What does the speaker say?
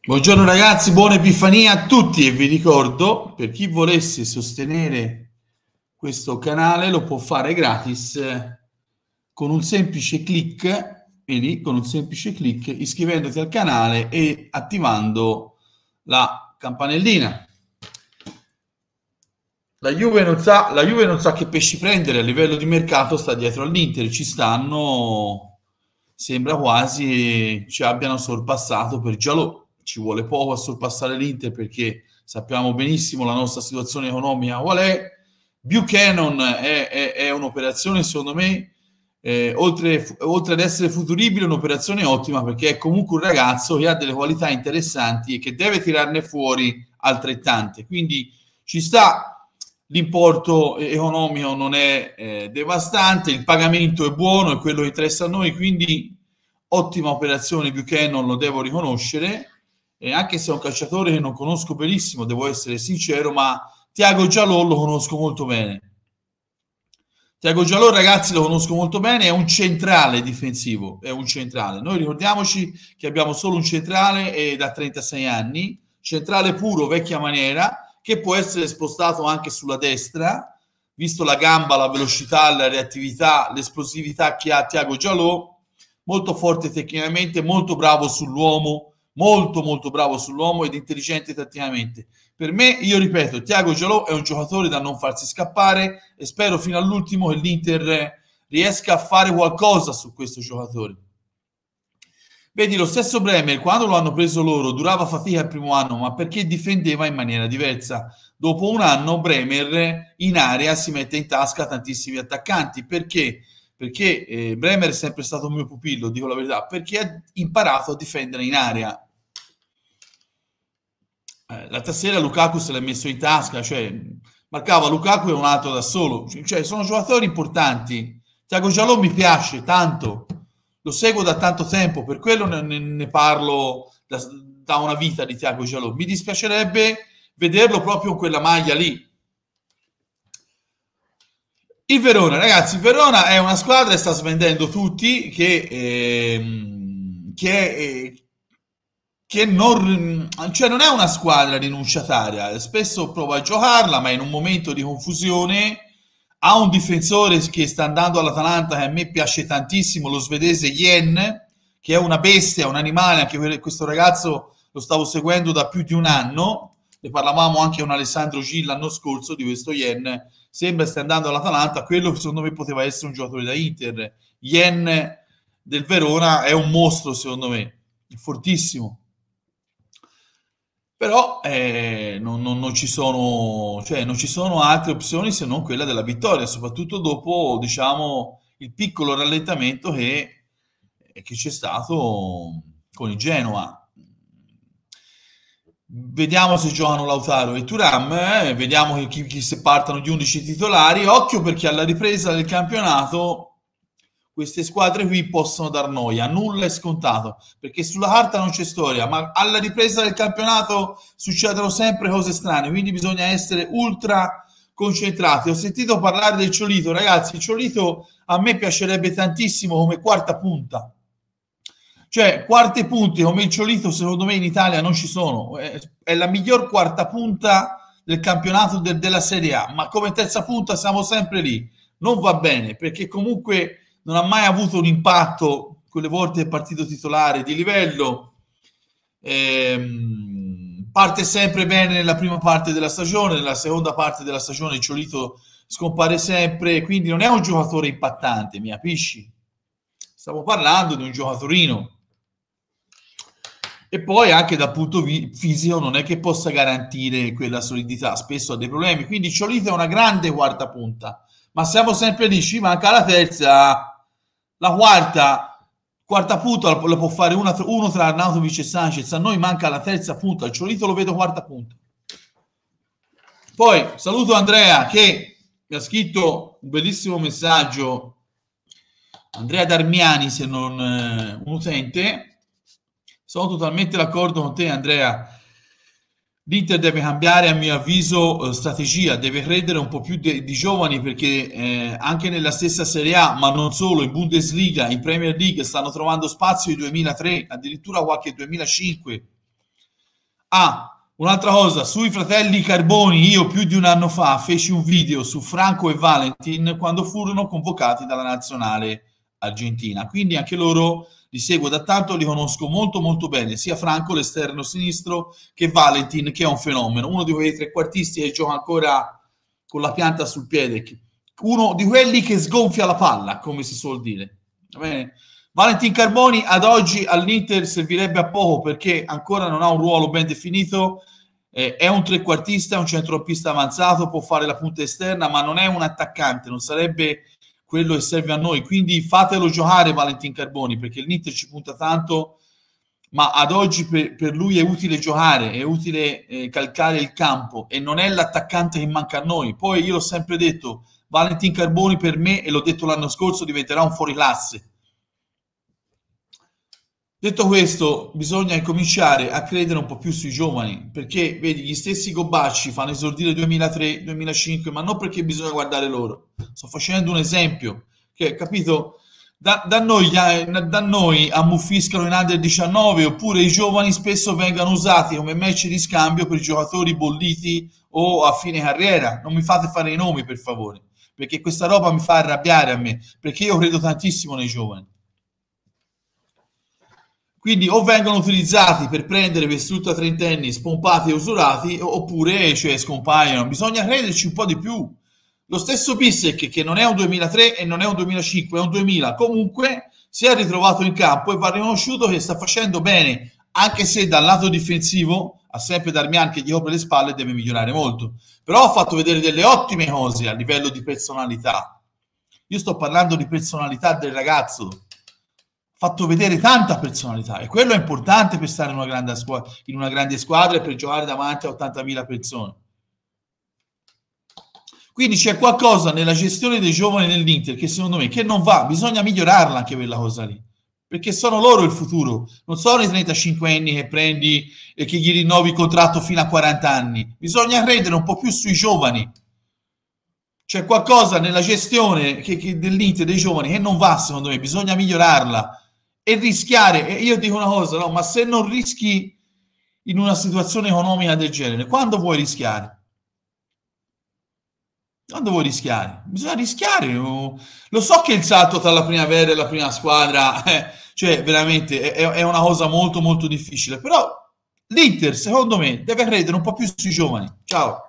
Buongiorno ragazzi, buona Epifania a tutti e vi ricordo, per chi volesse sostenere questo canale lo può fare gratis con un semplice clic, vedi, con un semplice clic iscrivendoti al canale e attivando la campanellina. La Juve, non sa, la Juve non sa che pesci prendere a livello di mercato, sta dietro all'Inter, ci stanno, sembra quasi ci abbiano sorpassato per Giallo ci vuole poco a sorpassare l'Inter perché sappiamo benissimo la nostra situazione economica qual è. Buchanan è, è, è un'operazione, secondo me, eh, oltre, oltre, ad essere futuribile, un'operazione ottima perché è comunque un ragazzo che ha delle qualità interessanti e che deve tirarne fuori altrettante. Quindi ci sta, l'importo economico non è eh, devastante, il pagamento è buono, è quello che interessa a noi, quindi ottima operazione Buchanan, lo devo riconoscere eh, anche se è un calciatore che non conosco benissimo, devo essere sincero, ma Tiago Gialò lo conosco molto bene. Tiago Gialò, ragazzi, lo conosco molto bene, è un centrale difensivo, è un centrale. Noi ricordiamoci che abbiamo solo un centrale eh, da 36 anni, centrale puro, vecchia maniera, che può essere spostato anche sulla destra, visto la gamba, la velocità, la reattività, l'esplosività che ha Tiago Gialò, molto forte tecnicamente, molto bravo sull'uomo, molto molto bravo sull'uomo ed intelligente tatticamente. Per me, io ripeto, Tiago Giallo è un giocatore da non farsi scappare e spero fino all'ultimo che l'Inter riesca a fare qualcosa su questo giocatore. Vedi, lo stesso Bremer, quando lo hanno preso loro, durava fatica il primo anno, ma perché difendeva in maniera diversa. Dopo un anno Bremer in area si mette in tasca tantissimi attaccanti. Perché? Perché eh, Bremer è sempre stato un mio pupillo, dico la verità, perché ha imparato a difendere in area eh, la l'altra Lukaku se l'ha messo in tasca, cioè marcava Lukaku e un altro da solo, cioè sono giocatori importanti. Tiago Giallo mi piace tanto, lo seguo da tanto tempo, per quello ne, ne parlo da, da, una vita di Tiago Giallo. Mi dispiacerebbe vederlo proprio in quella maglia lì. Il Verona, ragazzi, il Verona è una squadra che sta svendendo tutti, che, eh, che è, eh, che non, cioè non è una squadra rinunciataria, spesso prova a giocarla, ma in un momento di confusione ha un difensore che sta andando all'Atalanta che a me piace tantissimo, lo svedese Yen, che è una bestia, un animale, anche questo ragazzo lo stavo seguendo da più di un anno, ne parlavamo anche con Alessandro Gil l'anno scorso di questo Yen, sembra stia andando all'Atalanta, quello che secondo me poteva essere un giocatore da Inter. Yen del Verona è un mostro secondo me, è fortissimo però eh, non, non, non, ci sono, cioè, non, ci sono, altre opzioni se non quella della vittoria, soprattutto dopo diciamo, il piccolo rallentamento che, eh, che, c'è stato con il Genoa. Vediamo se giocano Lautaro e Turam, eh, vediamo chi, chi se partono gli 11 titolari. Occhio perché alla ripresa del campionato queste squadre qui possono dar noia, nulla è scontato, perché sulla carta non c'è storia, ma alla ripresa del campionato succedono sempre cose strane, quindi bisogna essere ultra concentrati. Ho sentito parlare del Ciolito, ragazzi, il Ciolito a me piacerebbe tantissimo come quarta punta. Cioè, quarte punti come il Ciolito, secondo me in Italia non ci sono. È, è la miglior quarta punta del campionato de, della Serie A, ma come terza punta siamo sempre lì. Non va bene perché comunque non ha mai avuto un impatto quelle volte è partito titolare di livello ehm, parte sempre bene nella prima parte della stagione nella seconda parte della stagione Ciolito scompare sempre quindi non è un giocatore impattante mi capisci? stiamo parlando di un giocatorino e poi anche dal punto vi- fisico non è che possa garantire quella solidità, spesso ha dei problemi. Quindi Ciolito è una grande quarta punta, ma siamo sempre lì, ci manca la terza. La quarta, quarta punta la può fare una, uno tra Arnautovic e Sanchez, a noi manca la terza punta, il Ciolito lo vedo quarta punta. Poi saluto Andrea che mi ha scritto un bellissimo messaggio, Andrea Darmiani se non eh, un utente, sono totalmente d'accordo con te Andrea, L'Inter deve cambiare, a mio avviso, eh, strategia, deve credere un po' più de- di giovani perché eh, anche nella stessa Serie A, ma non solo, in Bundesliga, in Premier League stanno trovando spazio i 2003, addirittura qualche 2005. Ah, un'altra cosa, sui fratelli Carboni, io più di un anno fa feci un video su Franco e Valentin quando furono convocati dalla nazionale argentina, quindi anche loro li seguo da tanto, li conosco molto molto bene, sia Franco, l'esterno sinistro, che Valentin, che è un fenomeno. Uno di quei trequartisti che gioca ancora con la pianta sul piede. Uno di quelli che sgonfia la palla, come si suol dire. Va bene? Valentin Carboni ad oggi all'Inter servirebbe a poco perché ancora non ha un ruolo ben definito, eh, è un trequartista, è un centropista avanzato, può fare la punta esterna, ma non è un attaccante, non sarebbe quello che serve a noi. Quindi fatelo giocare Valentin Carboni perché l'Inter ci punta tanto, ma ad oggi per, per lui è utile giocare, è utile eh, calcare il campo e non è l'attaccante che manca a noi. Poi io ho sempre detto, Valentin Carboni per me, e l'ho detto l'anno scorso, diventerà un fuoriclasse Detto questo, bisogna incominciare a credere un po' più sui giovani, perché vedi, gli stessi Gobacci fanno esordire 2003-2005, ma non perché bisogna guardare loro. Sto facendo un esempio, che capito? Da, da, noi, eh, da noi ammuffiscano in under 19 oppure i giovani spesso vengono usati come match di scambio per giocatori bolliti o a fine carriera. Non mi fate fare i nomi per favore, perché questa roba mi fa arrabbiare a me, perché io credo tantissimo nei giovani. Quindi o vengono utilizzati per prendere vestuta trentenni spompati e usurati, oppure cioè, scompaiono. Bisogna crederci un po' di più. Lo stesso Bissek, che non è un 2003 e non è un 2005, è un 2000, comunque si è ritrovato in campo e va riconosciuto che sta facendo bene, anche se dal lato difensivo ha sempre Darmian che gli copre le spalle deve migliorare molto. Però ha fatto vedere delle ottime cose a livello di personalità. Io sto parlando di personalità del ragazzo, fatto vedere tanta personalità e quello è importante per stare in una grande squadra, in una grande squadra e per giocare davanti a 80.000 persone. Quindi c'è qualcosa nella gestione dei giovani dell'Inter che secondo me che non va, bisogna migliorarla anche quella cosa lì, perché sono loro il futuro, non sono i 35 anni che prendi e che gli rinnovi il contratto fino a 40 anni, bisogna credere un po' più sui giovani. C'è qualcosa nella gestione che, che dell'Inter dei giovani che non va, secondo me, bisogna migliorarla e rischiare. E io dico una cosa, no, ma se non rischi in una situazione economica del genere, quando vuoi rischiare? Quando vuoi rischiare? Bisogna rischiare. Lo so che il salto tra la primavera e la prima squadra, eh, cioè veramente è, è, una cosa molto molto difficile, però l'Inter secondo me deve credere un po' più sui giovani. Ciao.